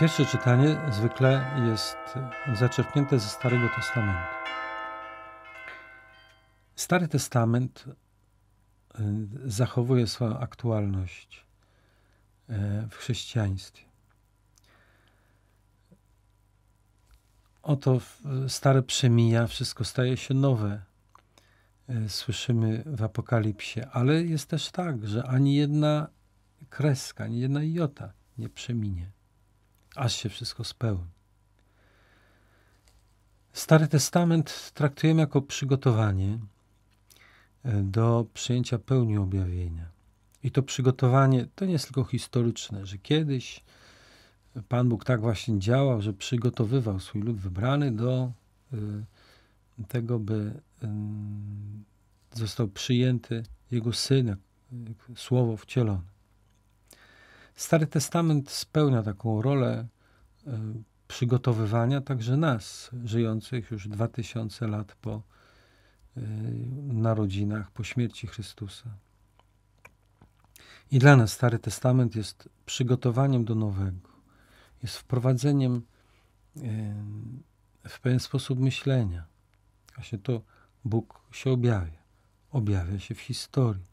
Pierwsze czytanie zwykle jest zaczerpnięte ze Starego Testamentu. Stary Testament y, zachowuje swoją aktualność y, w chrześcijaństwie. Oto stare przemija, wszystko staje się nowe. Y, słyszymy w Apokalipsie, ale jest też tak, że ani jedna kreska, ani jedna iota nie przeminie aż się wszystko spełni. Stary Testament traktujemy jako przygotowanie e, do przyjęcia pełni objawienia. I to przygotowanie to nie jest tylko historyczne, że kiedyś Pan Bóg tak właśnie działał, że przygotowywał swój lud wybrany do e, tego, by został przyjęty Jego Syn, Słowo wcielone. Stary Testament spełnia taką rolę e, przygotowywania także nas, żyjących już 2000 lat po e, narodzinach, po śmierci Chrystusa. I dla nas Stary Testament jest przygotowaniem do nowego, jest wprowadzeniem e, w pewien sposób myślenia. Właśnie to Bóg się objawia. Objawia się w historii.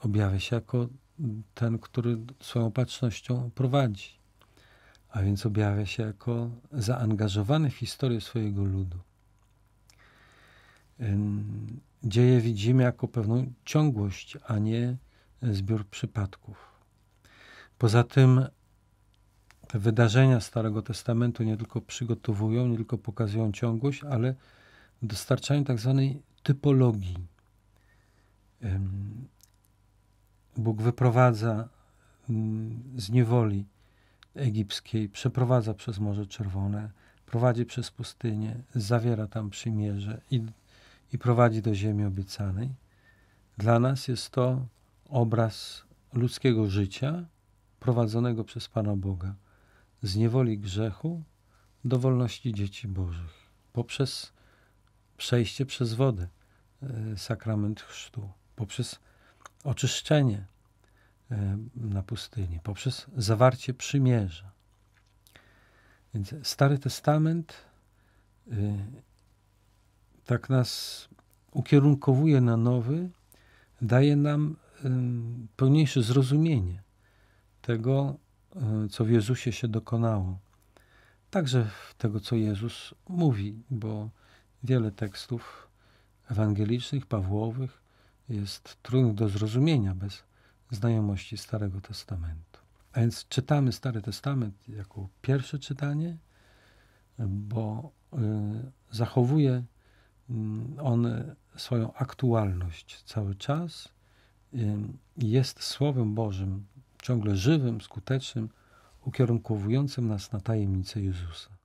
Objawia się jako ten, który swoją opatrznością prowadzi, a więc objawia się jako zaangażowany w historię swojego ludu. Dzieje widzimy jako pewną ciągłość, a nie zbiór przypadków. Poza tym te wydarzenia Starego Testamentu nie tylko przygotowują, nie tylko pokazują ciągłość, ale dostarczają tak zwanej typologii Bóg wyprowadza mm, z niewoli egipskiej, przeprowadza przez Morze Czerwone, prowadzi przez pustynię, zawiera tam przymierze i, i prowadzi do ziemi obiecanej. Dla nas jest to obraz ludzkiego życia prowadzonego przez Pana Boga z niewoli grzechu do wolności dzieci Bożych poprzez przejście przez wodę, e, sakrament chrztu, poprzez oczyszczenie e, na pustyni poprzez zawarcie przymierza. Więc Stary Testament y, tak nas ukierunkowuje na nowy, daje nam pełniejsze zrozumienie tego, y, co w Jezusie się dokonało. Także tego, co Jezus mówi, bo wiele tekstów ewangelicznych, Pawłowych jest trudny do zrozumienia bez znajomości Starego Testamentu. A więc czytamy Stary Testament jako pierwsze czytanie, bo y, zachowuje mm, on swoją aktualność cały czas. Y, jest Słowem Bożym, ciągle żywym, skutecznym, ukierunkowującym nas na tajemnicę Jezusa.